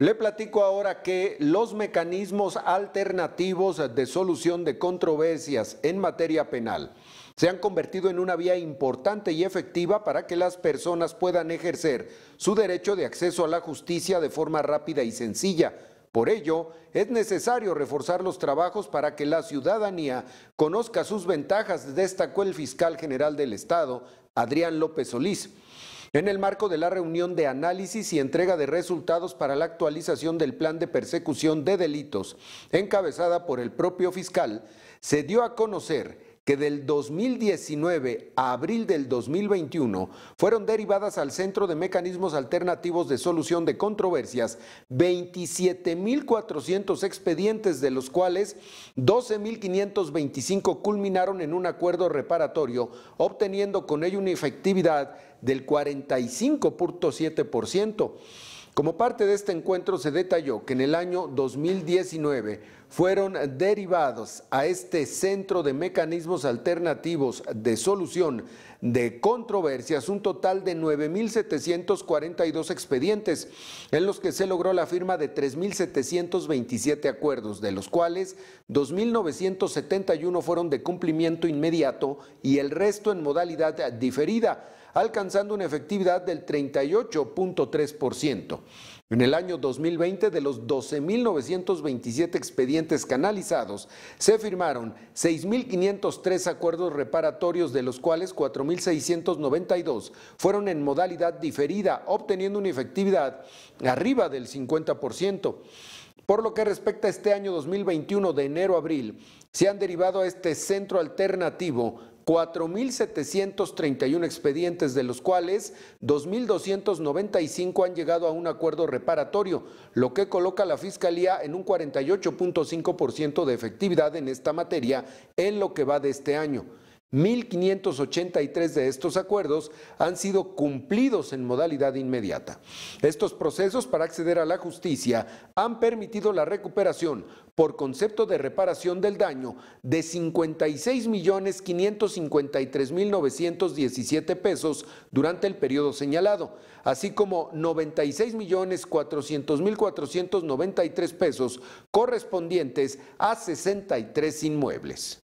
Le platico ahora que los mecanismos alternativos de solución de controversias en materia penal se han convertido en una vía importante y efectiva para que las personas puedan ejercer su derecho de acceso a la justicia de forma rápida y sencilla. Por ello, es necesario reforzar los trabajos para que la ciudadanía conozca sus ventajas, destacó el fiscal general del Estado, Adrián López Solís. En el marco de la reunión de análisis y entrega de resultados para la actualización del plan de persecución de delitos, encabezada por el propio fiscal, se dio a conocer que del 2019 a abril del 2021 fueron derivadas al Centro de Mecanismos Alternativos de Solución de Controversias 27.400 expedientes, de los cuales 12.525 culminaron en un acuerdo reparatorio, obteniendo con ello una efectividad del 45.7%. Como parte de este encuentro se detalló que en el año 2019 fueron derivados a este Centro de Mecanismos Alternativos de Solución de Controversias un total de 9.742 expedientes, en los que se logró la firma de 3.727 acuerdos, de los cuales 2.971 fueron de cumplimiento inmediato y el resto en modalidad diferida alcanzando una efectividad del 38.3%. En el año 2020, de los 12.927 expedientes canalizados, se firmaron 6.503 acuerdos reparatorios, de los cuales 4.692 fueron en modalidad diferida, obteniendo una efectividad arriba del 50%. Por lo que respecta a este año 2021 de enero a abril, se han derivado a este centro alternativo 4.731 expedientes, de los cuales 2.295 han llegado a un acuerdo reparatorio, lo que coloca a la Fiscalía en un 48.5% de efectividad en esta materia en lo que va de este año. 1.583 de estos acuerdos han sido cumplidos en modalidad inmediata. Estos procesos para acceder a la justicia han permitido la recuperación por concepto de reparación del daño de 56.553.917 pesos durante el periodo señalado, así como 96.400.493 pesos correspondientes a 63 inmuebles.